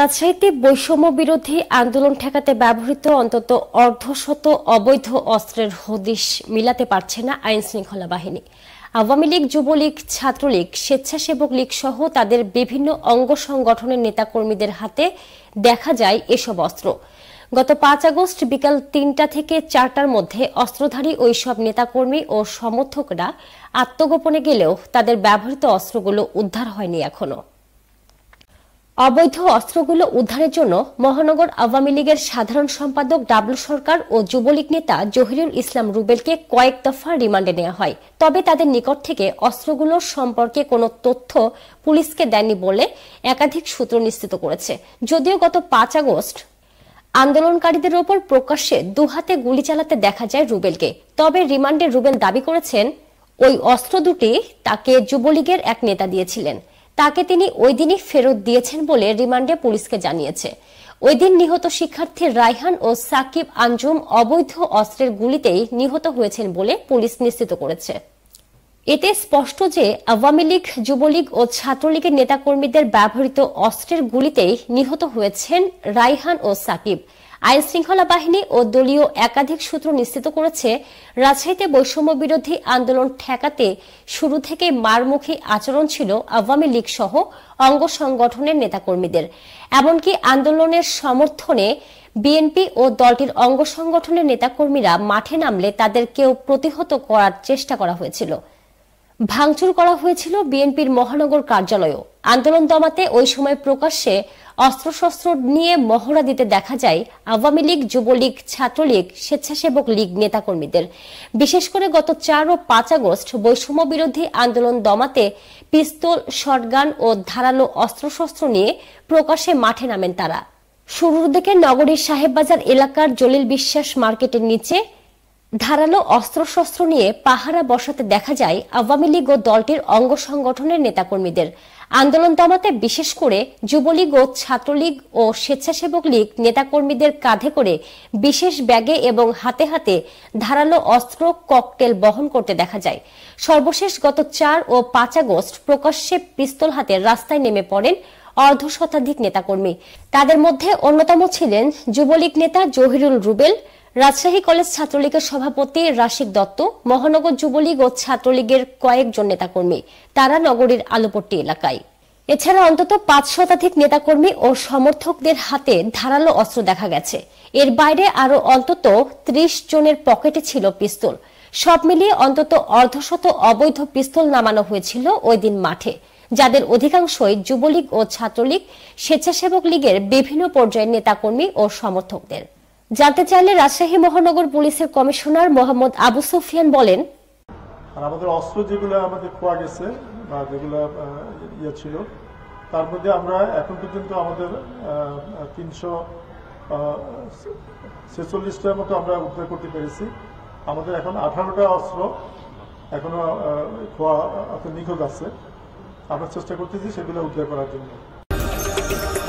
রাজশাহীতে বৈষম্য বিরোধী আন্দোলন ঠেকাতে ব্যবহৃত অন্তত অর্ধশত অবৈধ অস্ত্রের হদিশ মিলাতে পারছে না আইন শৃঙ্খলা বাহিনী আওয়ামী লীগ যুবলীগ ছাত্রলীগ স্বেচ্ছাসেবক লীগ সহ তাদের বিভিন্ন অঙ্গ সংগঠনের নেতাকর্মীদের হাতে দেখা যায় এসব অস্ত্র গত পাঁচ আগস্ট বিকাল তিনটা থেকে চারটার মধ্যে অস্ত্রধারী ওই সব নেতাকর্মী ও সমর্থকরা আত্মগোপনে গেলেও তাদের ব্যবহৃত অস্ত্রগুলো উদ্ধার হয়নি এখনও অবৈধ অস্ত্রগুলো উদ্ধারের জন্য মহানগর আওয়ামী লীগের সাধারণ সম্পাদক ডাবলু সরকার ও যুবলীগ নেতা জহিরুল ইসলাম রুবেলকে কয়েক দফা রিমান্ডে নেওয়া হয় তবে তাদের নিকট থেকে অস্ত্রগুলোর সম্পর্কে কোনো তথ্য পুলিশকে দেননি বলে একাধিক সূত্র নিশ্চিত করেছে যদিও গত পাঁচ আগস্ট আন্দোলনকারীদের ওপর প্রকাশ্যে দুহাতে গুলি চালাতে দেখা যায় রুবেলকে তবে রিমান্ডে রুবেল দাবি করেছেন ওই অস্ত্র দুটি তাকে যুবলীগের এক নেতা দিয়েছিলেন তাকে তিনি ওই দিনই ফেরত দিয়েছেন বলে রিমান্ডে পুলিশকে জানিয়েছে ওই দিন নিহত শিক্ষার্থী রাইহান ও সাকিব আঞ্জুম অবৈধ অস্ত্রের গুলিতেই নিহত হয়েছেন বলে পুলিশ নিশ্চিত করেছে এতে স্পষ্ট যে আওয়ামী লীগ যুবলীগ ও ছাত্রলীগের নেতাকর্মীদের ব্যবহৃত অস্ত্রের গুলিতেই নিহত হয়েছেন রাইহান ও সাকিব আইন শৃঙ্খলা বাহিনী ও দলীয় একাধিক সূত্র নিশ্চিত করেছে রাজশাহীতে বৈষম্য বিরোধী আন্দোলন ঠেকাতে শুরু থেকে মারমুখী আচরণ ছিল আওয়ামী লীগ সহ অঙ্গ সংগঠনের নেতাকর্মীদের এমনকি আন্দোলনের সমর্থনে বিএনপি ও দলটির অঙ্গ সংগঠনের নেতাকর্মীরা মাঠে নামলে তাদের কেউ প্রতিহত করার চেষ্টা করা হয়েছিল ভাঙচুর করা হয়েছিল বিএনপির মহানগর কার্যালয় আন্দোলন দমাতে ওই সময় প্রকাশ্যে অস্ত্রশস্ত্র নিয়ে মহড়া দিতে দেখা যায় আওয়ামী লীগ যুবলীগ ছাত্রলীগ স্বেচ্ছাসেবক লীগ নেতাকর্মীদের বিশেষ করে গত চার ও পাঁচ আগস্ট বৈষম্য বিরোধী আন্দোলন দমাতে পিস্তল শটগান ও ধারালো অস্ত্রশস্ত্র নিয়ে প্রকাশ্যে মাঠে নামেন তারা শুরুর দিকে নগরীর সাহেববাজার এলাকার জলিল বিশ্বাস মার্কেটের নিচে ধারালো অস্ত্রশস্ত্র নিয়ে পাহারা বসাতে দেখা যায় আওয়ামী লীগ ও দলটির অঙ্গ সংগঠনের নেতাকর্মীদের আন্দোলন দমাতে বিশেষ করে যুবলীগ ও ছাত্রলীগ ও স্বেচ্ছাসেবক লীগ নেতাকর্মীদের কাঁধে করে বিশেষ ব্যাগে এবং হাতে হাতে ধারালো অস্ত্র ককটেল বহন করতে দেখা যায় সর্বশেষ গত চার ও পাঁচ আগস্ট প্রকাশ্যে পিস্তল হাতে রাস্তায় নেমে পড়েন অর্ধ শতাধিক নেতাকর্মী তাদের মধ্যে অন্যতম ছিলেন যুবলীগ নেতা জহিরুল রুবেল রাজশাহী কলেজ ছাত্রলীগের সভাপতি রাশিক দত্ত মহানগর যুবলীগ ও ছাত্রলীগের কয়েকজন নেতাকর্মী তারা নগরীর আলোপট্টি এলাকায় এছাড়া অন্তত পাঁচ শতাধিক নেতাকর্মী ও সমর্থকদের হাতে ধারালো অস্ত্র দেখা গেছে এর বাইরে আরও অন্তত ত্রিশ জনের পকেটে ছিল পিস্তল সব মিলিয়ে অন্তত অর্ধশত অবৈধ পিস্তল নামানো হয়েছিল ওই দিন মাঠে যাদের অধিকাংশই যুবলীগ ও ছাত্রলীগ স্বেচ্ছাসেবক লীগের বিভিন্ন পর্যায়ের নেতাকর্মী ও সমর্থকদের জানতে চাইলে রাজশাহী মহানগর পুলিশের কমিশনার মোহাম্মদ আবু সুফিয়ান বলেন আর আমাদের অস্ত্র যেগুলো আমাদের খোয়া গেছে বা যেগুলো ইয়ে ছিল তার মধ্যে আমরা এখন পর্যন্ত আমাদের তিনশো ছেচল্লিশটার মতো আমরা উদ্ধার করতে পেরেছি আমাদের এখন আঠারোটা অস্ত্র এখনো খোয়া নিখোঁজ আছে আমরা চেষ্টা করতেছি সেগুলো উদ্ধার করার জন্য